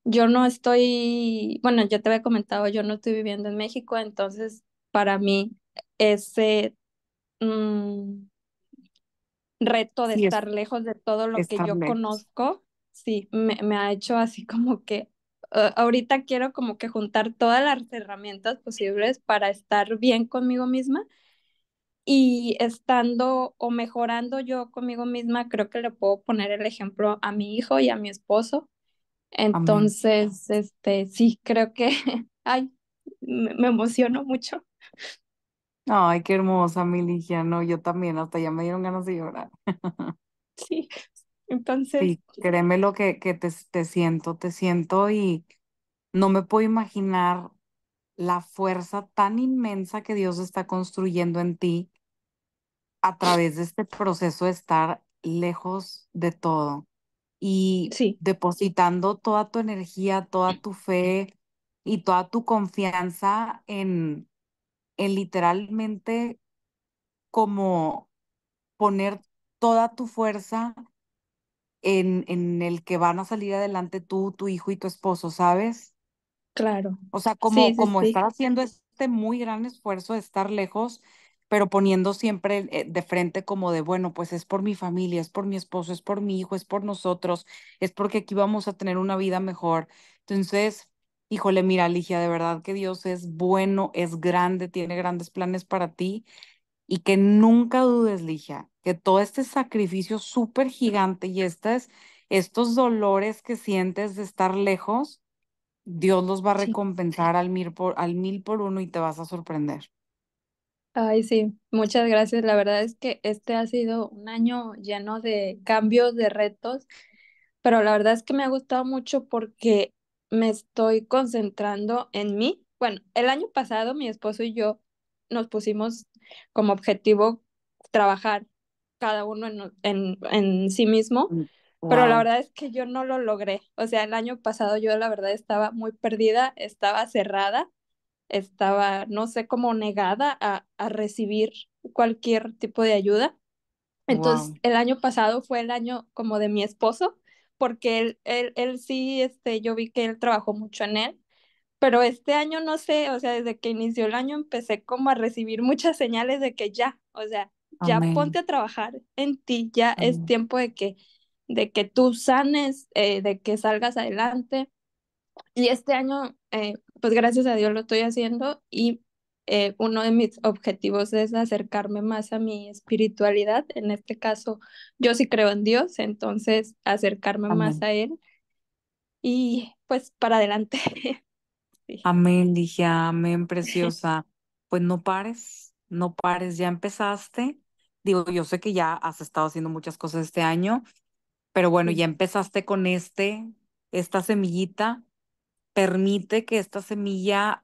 yo no estoy, bueno, ya te había comentado, yo no estoy viviendo en México, entonces para mí ese, mmm, reto de estar lejos de todo lo que yo conozco, sí, me, ha hecho así como que ahorita quiero como que juntar todas las herramientas posibles para estar bien conmigo misma y estando o mejorando yo conmigo misma, creo que le puedo poner el ejemplo a mi hijo y a mi esposo. Entonces, este, sí, creo que, ay, me emociono mucho. Ay, qué hermosa, mi Ligia. No, yo también, hasta ya me dieron ganas de llorar. Sí, entonces. Sí, créeme lo que, que te, siento, te siento y no me puedo imaginar la fuerza tan inmensa que Dios está construyendo en ti a través de este proceso de estar lejos de todo y depositando toda tu energía, toda tu fe y toda tu confianza en, en literalmente como poner toda tu fuerza en, en, el que van a salir adelante tú, tu hijo y tu esposo, ¿sabes? Claro. O sea, como, como estar haciendo este muy gran esfuerzo de estar lejos, pero poniendo siempre eh, de frente como de, bueno, pues es por mi familia, es por mi esposo, es por mi hijo, es por nosotros, es porque aquí vamos a tener una vida mejor. Entonces, Híjole, mira, Ligia, de verdad que Dios es bueno, es grande, tiene grandes planes para ti y que nunca dudes, Ligia, que todo este sacrificio súper gigante y estas, estos dolores que sientes de estar lejos, Dios los va a recompensar al, mil por, al mil por uno y te vas a sorprender. Ay, sí, muchas gracias. La verdad es que este ha sido un año lleno de cambios, de retos, pero la verdad es que me ha gustado mucho porque me estoy concentrando en mí. Bueno, el año pasado mi esposo y yo nos pusimos como objetivo trabajar cada uno en, sí mismo, mm, pero la verdad es que yo no lo logré. O sea, el año pasado yo la verdad estaba muy perdida, estaba cerrada, estaba, no sé, como negada a, recibir cualquier tipo de ayuda. Entonces, el año pasado fue el año como de mi esposo porque él, él, él sí, este, yo vi que él trabajó mucho en él, pero este año no sé, o sea, desde que inició el año empecé como a recibir muchas señales de que ya, o sea, ya ponte a trabajar en ti, ya es tiempo de que, de que tú sanes, eh, de que salgas adelante. Y este año, eh, pues gracias a Dios lo estoy haciendo y eh, uno de mis objetivos es acercarme más a mi espiritualidad. En este caso, yo sí creo en Dios, entonces acercarme más a Él y pues para adelante. Amén, dije, amén, preciosa. Pues no pares, no pares, ya empezaste. Digo, yo sé que ya has estado haciendo muchas cosas este año, pero bueno, ya empezaste con este, esta semillita. Permite que esta semilla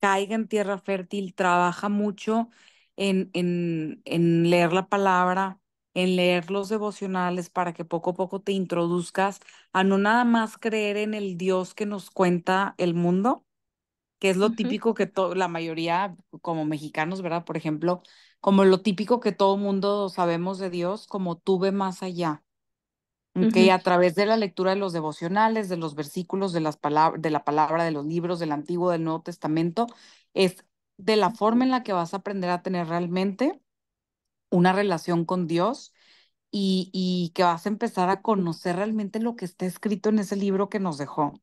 caiga en tierra fértil, trabaja mucho en, en, leer la palabra, en leer los devocionales para que poco a poco te introduzcas a no nada más creer en el Dios que nos cuenta el mundo, que es lo típico que la mayoría como mexicanos, ¿verdad? Por ejemplo, como lo típico que todo mundo sabemos de Dios, como tuve más allá que a través de la lectura de los devocionales, de los versículos, de, las de la palabra, de los libros del Antiguo, del Nuevo Testamento, es de la forma en la que vas a aprender a tener realmente una relación con Dios y, y que vas a empezar a conocer realmente lo que está escrito en ese libro que nos dejó.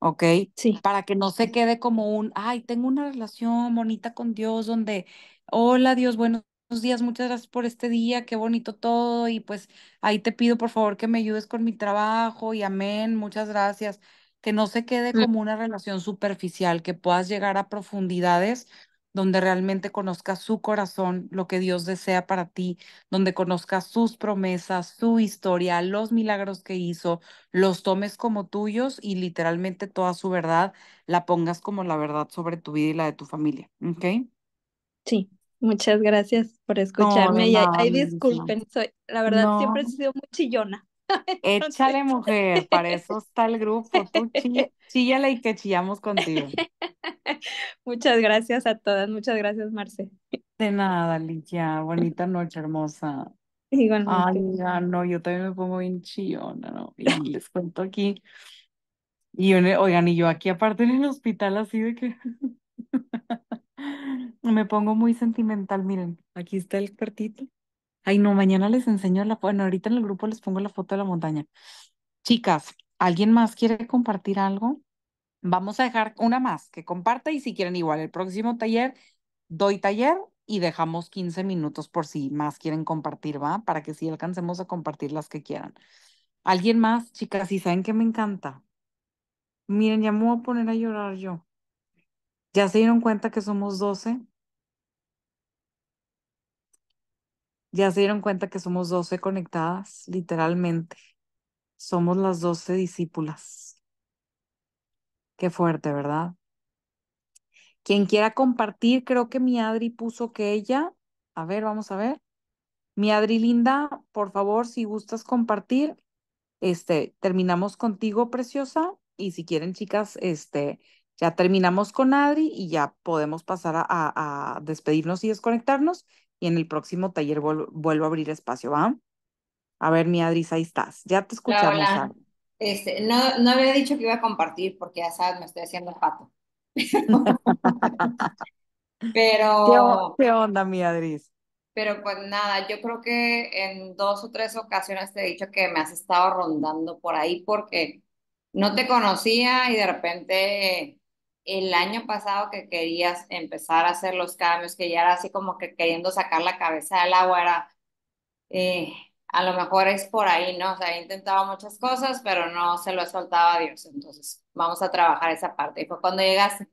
¿Ok? Sí. Para que no se quede como un, ay, tengo una relación bonita con Dios donde, hola Dios, bueno días, muchas gracias por este día, qué bonito todo y pues ahí te pido por favor que me ayudes con mi trabajo y amén, muchas gracias, que no se quede mm. como una relación superficial, que puedas llegar a profundidades donde realmente conozcas su corazón, lo que Dios desea para ti, donde conozcas sus promesas, su historia, los milagros que hizo, los tomes como tuyos y literalmente toda su verdad la pongas como la verdad sobre tu vida y la de tu familia. ¿Ok? Sí, Muchas gracias por escucharme y ay, disculpen, soy, la verdad siempre he sido muy chillona. Échale mujer, para eso está el grupo, tú y que chillamos contigo. Muchas gracias a todas, muchas gracias Marce. De nada, Licia, bonita noche hermosa. Ay, ya no, yo también me pongo bien chillona, ¿no? Y les cuento aquí. Y oigan, y yo aquí aparte en el hospital así de que... Me pongo muy sentimental, miren. Aquí está el cuartito. Ay, no, mañana les enseño la foto. Bueno, ahorita en el grupo les pongo la foto de la montaña. Chicas, ¿alguien más quiere compartir algo? Vamos a dejar una más que comparta y si quieren igual el próximo taller, doy taller y dejamos 15 minutos por si más quieren compartir, ¿va? Para que sí alcancemos a compartir las que quieran. ¿Alguien más, chicas? ¿Y saben que me encanta? Miren, ya me voy a poner a llorar yo. ¿Ya se dieron cuenta que somos 12? Ya se dieron cuenta que somos doce conectadas, literalmente. Somos las doce discípulas. Qué fuerte, ¿verdad? Quien quiera compartir, creo que mi Adri puso que ella. A ver, vamos a ver. Mi Adri Linda, por favor, si gustas compartir, este, terminamos contigo, preciosa. Y si quieren, chicas, este, ya terminamos con Adri y ya podemos pasar a, a despedirnos y desconectarnos y en el próximo taller vuelvo, a abrir espacio, ¿va? A ver, mi Adris, ahí estás. Ya te escuchamos. Este, no, no había dicho que iba a compartir porque ya sabes, me estoy haciendo pato. pero... ¿Qué, onda, mi Adris? Pero pues nada, yo creo que en dos o tres ocasiones te he dicho que me has estado rondando por ahí porque no te conocía y de repente el año pasado que querías empezar a hacer los cambios, que ya era así como que queriendo sacar la cabeza del agua, era, eh, a lo mejor es por ahí, ¿no? O sea, he intentado muchas cosas, pero no se lo he soltado a Dios. Entonces, vamos a trabajar esa parte. Y fue cuando llegaste.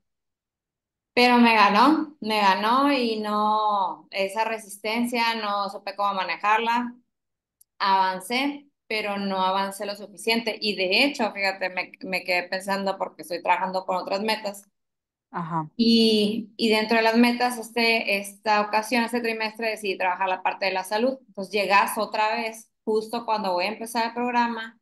Pero me ganó, me ganó y no, esa resistencia no supe cómo manejarla. Avancé pero no avancé lo suficiente. Y de hecho, fíjate, me, me quedé pensando porque estoy trabajando con otras metas. Y, y, dentro de las metas, este, esta ocasión, este trimestre, decidí trabajar la parte de la salud. Entonces pues, llegas otra vez, justo cuando voy a empezar el programa,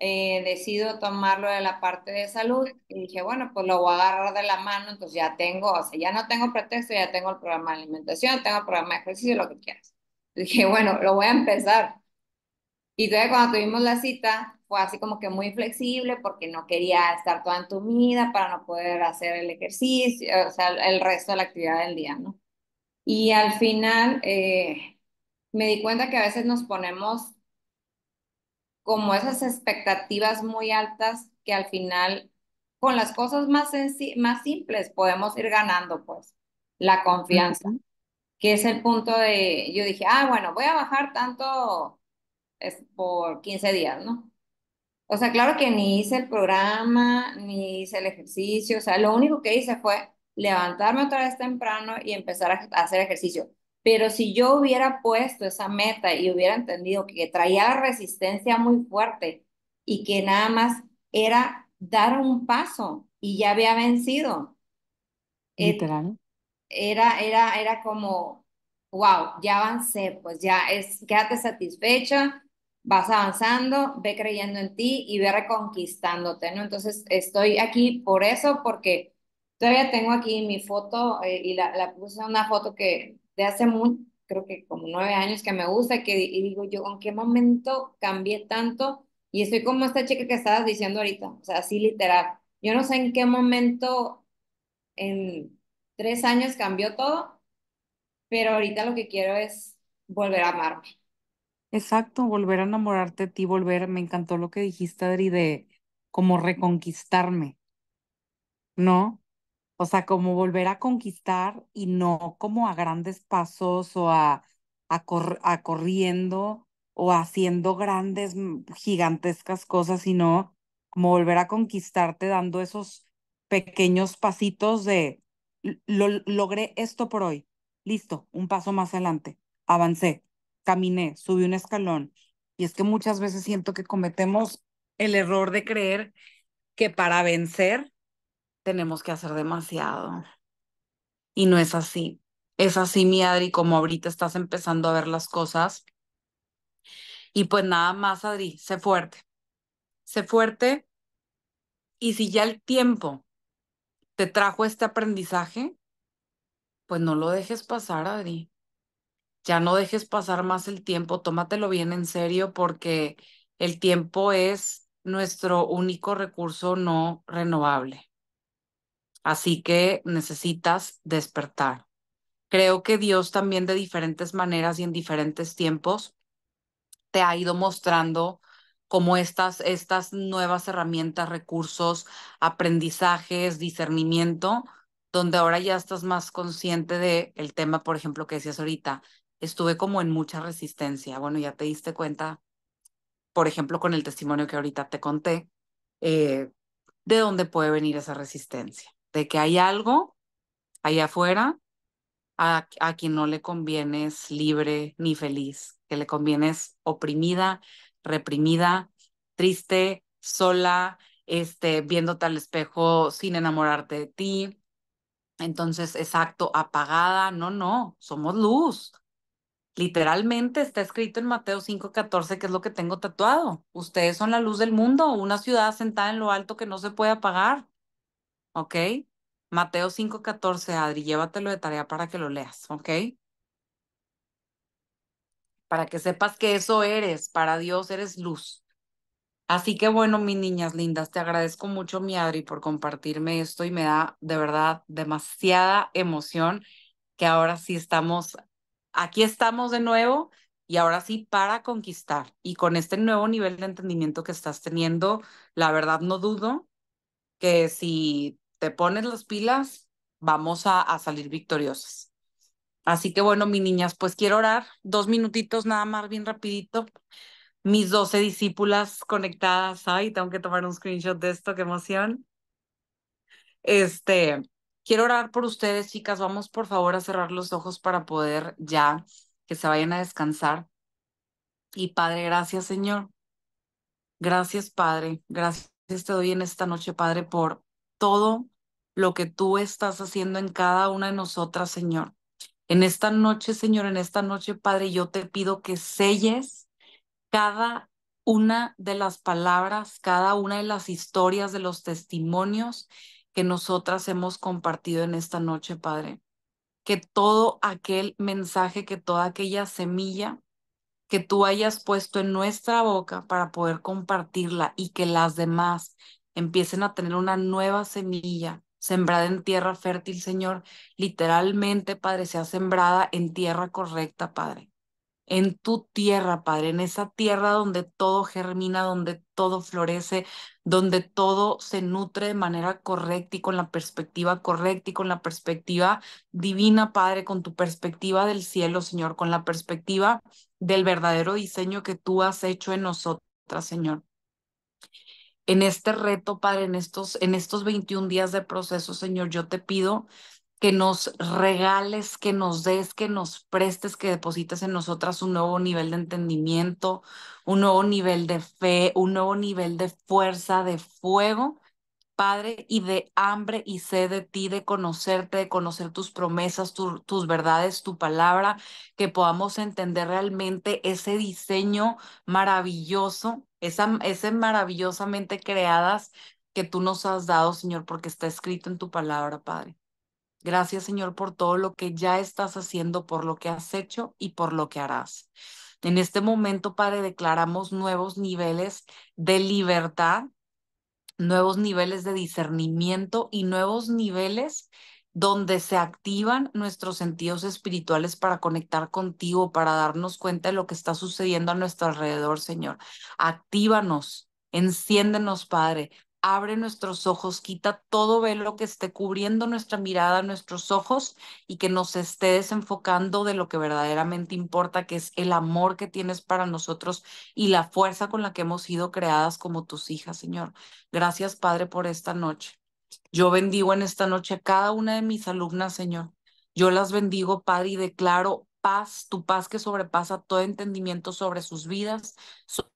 eh, decido tomarlo de la parte de salud y dije, bueno, pues lo voy a agarrar de la mano, entonces ya tengo, o sea, ya no tengo pretexto, ya tengo el programa de alimentación, tengo el programa de ejercicio, lo que quieras. dije, bueno, lo voy a empezar. Y entonces cuando tuvimos la cita, fue así como que muy flexible porque no quería estar toda entumida para no poder hacer el ejercicio, o sea, el resto de la actividad del día, ¿no? Y al final eh, me di cuenta que a veces nos ponemos como esas expectativas muy altas que al final con las cosas más, más simples podemos ir ganando, pues, la confianza, que es el punto de, yo dije, ah, bueno, voy a bajar tanto es por 15 días, ¿no? O sea, claro que ni hice el programa, ni hice el ejercicio, o sea, lo único que hice fue levantarme otra vez temprano y empezar a hacer ejercicio. Pero si yo hubiera puesto esa meta y hubiera entendido que traía resistencia muy fuerte y que nada más era dar un paso y ya había vencido. Eh, Literal. Era, era, era como, wow, ya avancé, pues ya es, quédate satisfecha, vas avanzando, ve creyendo en ti y ve reconquistándote, ¿no? Entonces estoy aquí por eso, porque todavía tengo aquí mi foto eh, y la, puse una foto que de hace muy, creo que como nueve años que me gusta que, y digo yo, ¿en qué momento cambié tanto? Y estoy como esta chica que estabas diciendo ahorita, o sea, así literal. Yo no sé en qué momento en tres años cambió todo, pero ahorita lo que quiero es volver a amarme Exacto, volver a enamorarte de ti, volver, me encantó lo que dijiste, Adri, de como reconquistarme, ¿no? O sea, como volver a conquistar y no como a grandes pasos o a, a, corriendo o haciendo grandes, mm, gigantescas cosas, sino como volver a conquistarte dando esos pequeños pasitos de, logré esto por hoy, listo, un paso más adelante, avancé, caminé, subí un escalón. Y es que muchas veces siento que cometemos el error de creer que para vencer tenemos que hacer demasiado. Y no es así. Es así, mi Adri, como ahorita estás empezando a ver las cosas. Y pues nada más, Adri, sé fuerte. Sé fuerte. Y si ya el tiempo te trajo este aprendizaje, pues no lo dejes pasar, Adri ya no dejes pasar más el tiempo, tómatelo bien en serio porque el tiempo es nuestro único recurso no renovable. Así que necesitas despertar. Creo que Dios también de diferentes maneras y en diferentes tiempos te ha ido mostrando cómo estas, estas nuevas herramientas, recursos, aprendizajes, discernimiento, donde ahora ya estás más consciente del el tema, por ejemplo, que decías ahorita, estuve como en mucha resistencia. Bueno, ya te diste cuenta, por ejemplo, con el testimonio que ahorita te conté, eh, de dónde puede venir esa resistencia, de que hay algo ahí afuera a, quien no le convienes libre ni feliz, que le convienes oprimida, reprimida, triste, sola, este, viéndote al espejo sin enamorarte de ti. Entonces, exacto, apagada, no, no, somos luz. Literalmente está escrito en Mateo 5:14, que es lo que tengo tatuado. Ustedes son la luz del mundo, una ciudad sentada en lo alto que no se puede apagar. ¿Ok? Mateo 5:14, Adri, llévatelo de tarea para que lo leas, ¿ok? Para que sepas que eso eres, para Dios eres luz. Así que bueno, mis niñas lindas, te agradezco mucho, mi Adri, por compartirme esto y me da de verdad demasiada emoción que ahora sí estamos aquí estamos de nuevo y ahora sí para conquistar. Y con este nuevo nivel de entendimiento que estás teniendo, la verdad no dudo que si te pones las pilas, vamos a, salir victoriosas. Así que bueno, mis niñas, pues quiero orar dos minutitos nada más, bien rapidito. Mis doce discípulas conectadas, ay, tengo que tomar un screenshot de esto, qué emoción. Este, Quiero orar por ustedes, chicas. Vamos por favor a cerrar los ojos para poder ya que se vayan a descansar. Y Padre, gracias Señor. Gracias Padre. Gracias te doy en esta noche, Padre, por todo lo que tú estás haciendo en cada una de nosotras, Señor. En esta noche, Señor, en esta noche, Padre, yo te pido que selles cada una de las palabras, cada una de las historias, de los testimonios que nosotras hemos compartido en esta noche, Padre. Que todo aquel mensaje, que toda aquella semilla que tú hayas puesto en nuestra boca para poder compartirla y que las demás empiecen a tener una nueva semilla sembrada en tierra fértil, Señor. Literalmente, Padre, sea sembrada en tierra correcta, Padre en tu tierra, Padre, en esa tierra donde todo germina, donde todo florece, donde todo se nutre de manera correcta y con la perspectiva correcta y con la perspectiva divina, Padre, con tu perspectiva del cielo, Señor, con la perspectiva del verdadero diseño que tú has hecho en nosotras, Señor en este reto, Padre, en estos, en estos 21 días de proceso, Señor, yo te pido que nos regales, que nos des, que nos prestes, que deposites en nosotras un nuevo nivel de entendimiento, un nuevo nivel de fe, un nuevo nivel de fuerza, de fuego, Padre, y de hambre y sed de ti, de conocerte, de conocer tus promesas, tus verdades, tu palabra, que podamos entender realmente ese diseño maravilloso, esa, ese maravillosamente creadas que tú nos has dado, Señor, porque está escrito en tu palabra, Padre. Gracias, Señor, por todo lo que ya estás haciendo, por lo que has hecho y por lo que harás. En este momento, Padre, declaramos nuevos niveles de libertad, nuevos niveles de discernimiento y nuevos niveles donde se activan nuestros sentidos espirituales para conectar contigo, para darnos cuenta de lo que está sucediendo a nuestro alrededor, Señor. Actívanos, enciéndenos, Padre, abre nuestros ojos, quita todo velo que esté cubriendo nuestra mirada, nuestros ojos y que nos esté desenfocando de lo que verdaderamente importa, que es el amor que tienes para nosotros y la fuerza con la que hemos sido creadas como tus hijas, Señor. Gracias, Padre, por esta noche. Yo bendigo en esta noche a cada una de mis alumnas, Señor. Yo las bendigo, Padre, y declaro paz, tu paz que sobrepasa todo entendimiento sobre sus vidas,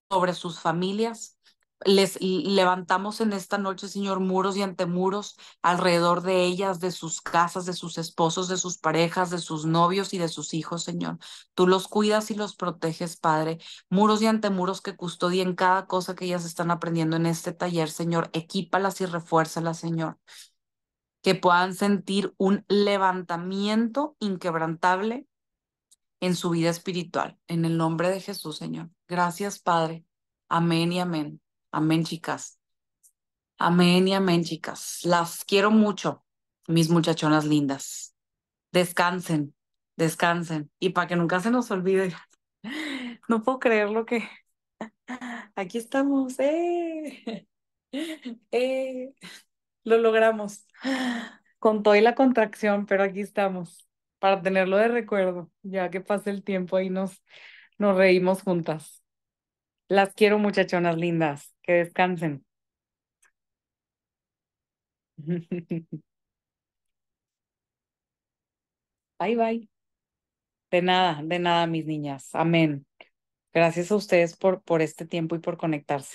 sobre sus familias les levantamos en esta noche, Señor, muros y antemuros alrededor de ellas, de sus casas, de sus esposos, de sus parejas, de sus novios y de sus hijos, Señor. Tú los cuidas y los proteges, Padre. Muros y antemuros que custodien cada cosa que ellas están aprendiendo en este taller, Señor. Equípalas y refuérzalas, Señor. Que puedan sentir un levantamiento inquebrantable en su vida espiritual. En el nombre de Jesús, Señor. Gracias, Padre. Amén y amén. Amén, chicas. Amén y amén, chicas. Las quiero mucho, mis muchachonas lindas. Descansen, descansen. Y para que nunca se nos olvide, no puedo creer lo que... Aquí estamos, eh. Eh. Lo logramos. Con toda la contracción, pero aquí estamos. Para tenerlo de recuerdo, ya que pase el tiempo y nos, nos reímos juntas. Las quiero, muchachonas lindas. Que descansen. Bye, bye. De nada, de nada, mis niñas. Amén. Gracias a ustedes por, por este tiempo y por conectarse.